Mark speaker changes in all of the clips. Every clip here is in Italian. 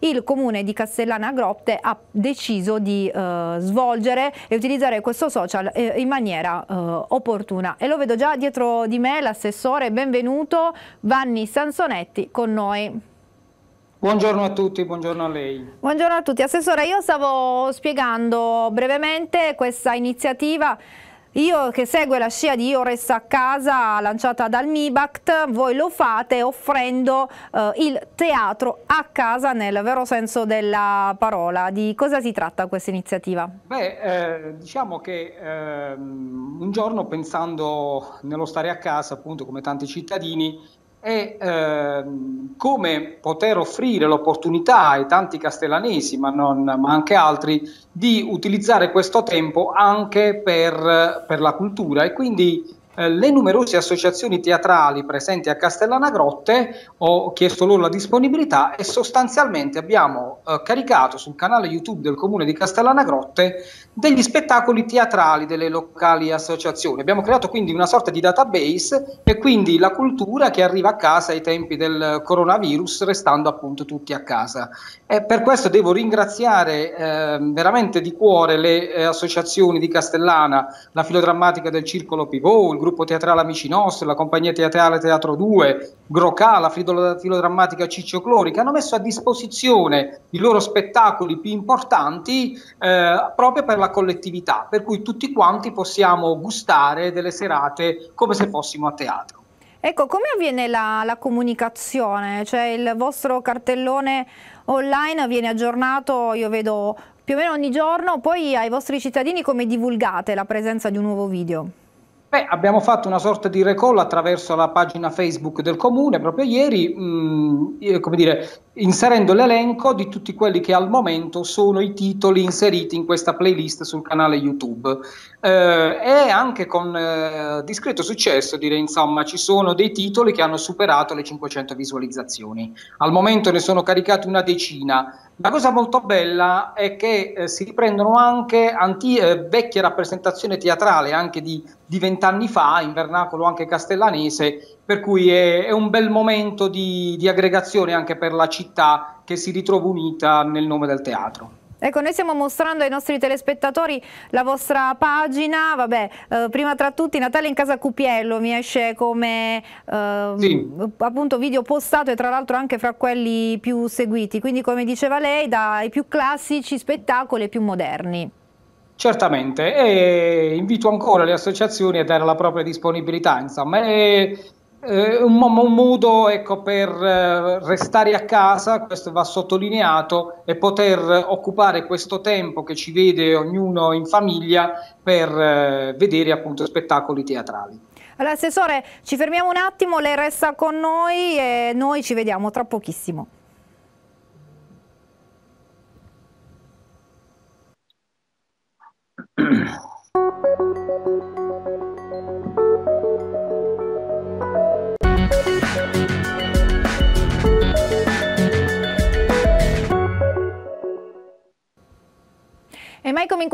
Speaker 1: il comune di Castellana Grotte ha deciso di eh, svolgere e utilizzare questo social eh, in maniera eh, opportuna. E lo vedo già dietro di me l'assessore, benvenuto Vanni Sansonetti con noi.
Speaker 2: Buongiorno a tutti, buongiorno a lei.
Speaker 1: Buongiorno a tutti. Assessore, io stavo spiegando brevemente questa iniziativa io che segue la scia di Io Resto a Casa lanciata dal MIBACT, voi lo fate offrendo eh, il teatro a casa nel vero senso della parola. Di cosa si tratta questa iniziativa?
Speaker 2: Beh, eh, diciamo che eh, un giorno pensando nello stare a casa, appunto come tanti cittadini, è ehm, come poter offrire l'opportunità ai tanti castellanesi, ma, non, ma, anche altri, di utilizzare questo tempo anche per, per la cultura e quindi eh, le numerose associazioni teatrali presenti a Castellana Grotte ho chiesto loro la disponibilità e sostanzialmente abbiamo eh, caricato sul canale YouTube del comune di Castellana Grotte degli spettacoli teatrali delle locali associazioni. Abbiamo creato quindi una sorta di database e quindi la cultura che arriva a casa ai tempi del coronavirus, restando appunto tutti a casa. E per questo devo ringraziare eh, veramente di cuore le eh, associazioni di Castellana, la filodrammatica del Circolo Pivot, il gruppo teatrale Amici Nostri, la compagnia teatrale Teatro 2, Grocà, la filodrammatica Ciccio Clori, che hanno messo a disposizione i loro spettacoli più importanti eh, proprio per la collettività, per cui tutti quanti possiamo gustare delle serate come se fossimo a teatro.
Speaker 1: Ecco, come avviene la, la comunicazione? Cioè il vostro cartellone online viene aggiornato, io vedo più o meno ogni giorno, poi ai vostri cittadini come divulgate la presenza di un nuovo video?
Speaker 2: Beh, abbiamo fatto una sorta di recall attraverso la pagina Facebook del comune proprio ieri, mh, mm, eh, come dire, inserendo l'elenco di tutti quelli che al momento sono i titoli inseriti in questa playlist sul canale YouTube. Eh, e anche con eh, discreto successo, direi, insomma, ci sono dei titoli che hanno superato le 500 visualizzazioni. Al momento ne sono caricati una decina. La cosa molto bella è che eh, si riprendono anche anti- eh, vecchie rappresentazioni teatrali, anche di, vent'anni fa, in vernacolo anche castellanese, per cui è, è un bel momento di, di aggregazione anche per la città che si ritrova unita nel nome del teatro.
Speaker 1: Ecco, noi stiamo mostrando ai nostri telespettatori la vostra pagina, vabbè, eh, prima tra tutti Natale in casa Cupiello mi esce come eh, sì. appunto video postato e tra l'altro anche fra quelli più seguiti, quindi come diceva lei dai più classici spettacoli ai più moderni.
Speaker 2: Certamente, e invito ancora le associazioni a dare la propria disponibilità, insomma, e eh, un, un modo ecco, per eh, restare a casa, questo va sottolineato, e poter occupare questo tempo che ci vede ognuno in famiglia per eh, vedere appunto spettacoli teatrali.
Speaker 1: Allora, Assessore, ci fermiamo un attimo, lei resta con noi e noi ci vediamo tra pochissimo.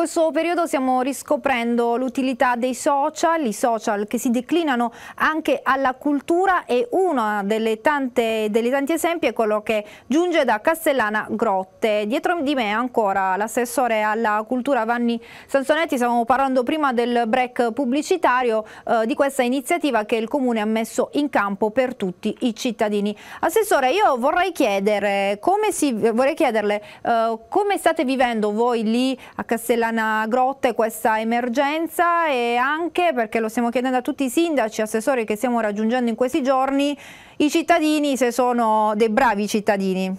Speaker 1: questo periodo stiamo riscoprendo l'utilità dei social, i social che si declinano anche alla cultura e uno dei tanti esempi è quello che giunge da Castellana Grotte. Dietro di me ancora l'assessore alla cultura Vanni Sansonetti, stavamo parlando prima del break pubblicitario eh, di questa iniziativa che il Comune ha messo in campo per tutti i cittadini. Assessore, io vorrei, chiedere come si, vorrei chiederle eh, come state vivendo voi lì a Castellana Grotte questa emergenza e anche perché lo stiamo chiedendo a tutti i sindaci e assessori che stiamo raggiungendo in questi giorni, i cittadini se sono dei bravi cittadini.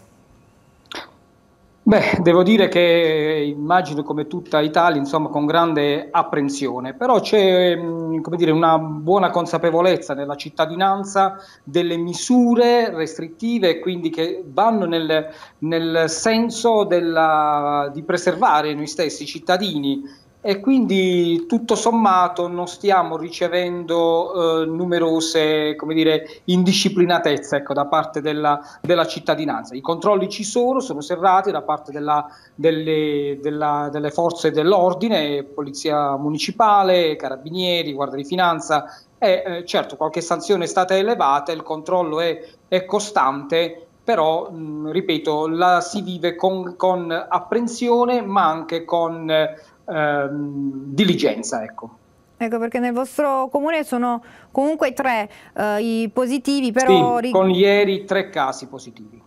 Speaker 2: Beh, devo dire che immagino come tutta Italia, insomma, con grande apprensione, però c'è mm, come dire, una buona consapevolezza nella cittadinanza delle misure restrittive, quindi che vanno nel, nel senso della, di preservare noi stessi cittadini e quindi tutto sommato non stiamo ricevendo eh, numerose dire, indisciplinatezze ecco, da parte della, della, cittadinanza. I controlli ci sono, sono serrati da parte della, delle, della, delle, forze dell'ordine, polizia municipale, carabinieri, guardia di finanza e eh, certo qualche sanzione è stata elevata, il controllo è, è costante però mh, ripeto la si vive con, con apprensione ma anche con ehm, diligenza. Ecco.
Speaker 1: Ecco perché nel vostro comune sono comunque tre eh, i positivi, però... Sì, con
Speaker 2: ieri tre casi positivi.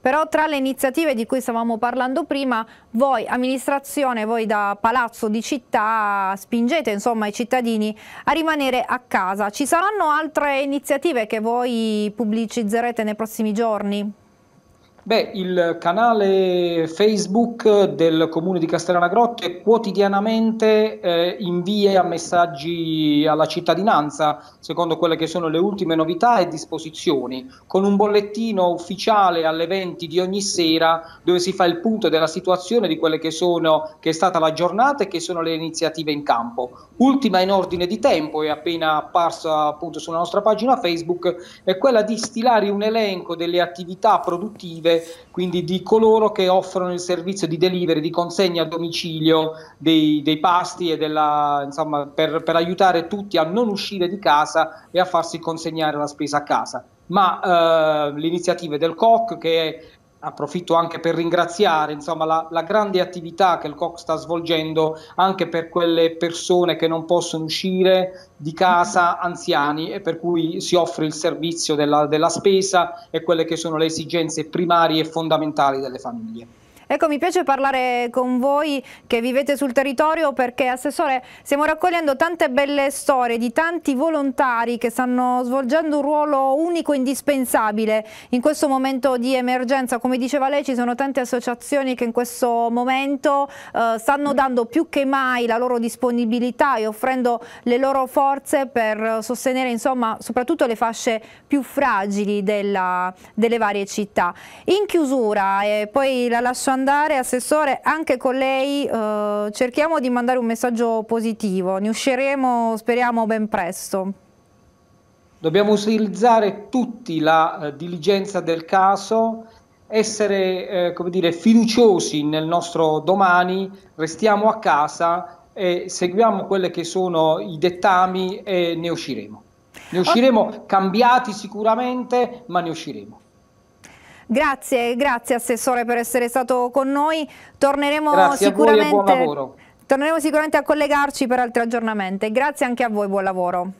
Speaker 1: Però tra le iniziative di cui stavamo parlando prima, voi amministrazione, voi da palazzo di città spingete insomma i cittadini a rimanere a casa. Ci saranno altre iniziative che voi pubblicizzerete nei prossimi giorni?
Speaker 2: Beh, il canale Facebook del comune di Castellana Grotte quotidianamente eh, invia messaggi alla cittadinanza secondo quelle che sono le ultime novità e disposizioni, con un bollettino ufficiale alle 20 di ogni sera dove si fa il punto della situazione di quelle che, sono, che è stata la giornata e che sono le iniziative in campo. Ultima in ordine di tempo e appena apparsa appunto sulla nostra pagina Facebook è quella di stilare un elenco delle attività produttive quindi di coloro che offrono il servizio di delivery, di consegna a domicilio dei, dei pasti e della, insomma, per, per, aiutare tutti a non uscire di casa e a farsi consegnare la spesa a casa. Ma eh, l'iniziativa del COC che approfitto anche per ringraziare insomma, la, la, grande attività che il COC sta svolgendo anche per quelle persone che non possono uscire di casa, anziani, e per cui si offre il servizio della, della spesa e quelle che sono le esigenze primarie e fondamentali delle famiglie.
Speaker 1: Ecco, mi piace parlare con voi che vivete sul territorio perché, Assessore, stiamo raccogliendo tante belle storie di tanti volontari che stanno svolgendo un ruolo unico e indispensabile in questo momento di emergenza. Come diceva lei, ci sono tante associazioni che in questo momento eh, stanno dando più che mai la loro disponibilità e offrendo le loro forze per sostenere, insomma, soprattutto le fasce più fragili della, delle varie città. In chiusura, e poi la lascio andare andare, Assessore, anche con lei eh, cerchiamo di mandare un messaggio positivo, ne usciremo speriamo ben presto.
Speaker 2: Dobbiamo utilizzare tutti la eh, diligenza del caso, essere eh, come dire, fiduciosi nel nostro domani, restiamo a casa e seguiamo quelli che sono i dettami e ne usciremo. Ne usciremo okay. cambiati sicuramente, ma ne usciremo.
Speaker 1: Grazie, grazie Assessore per essere stato con noi. Torneremo grazie sicuramente... Torneremo sicuramente a collegarci per altri aggiornamenti. Grazie anche a voi, buon lavoro.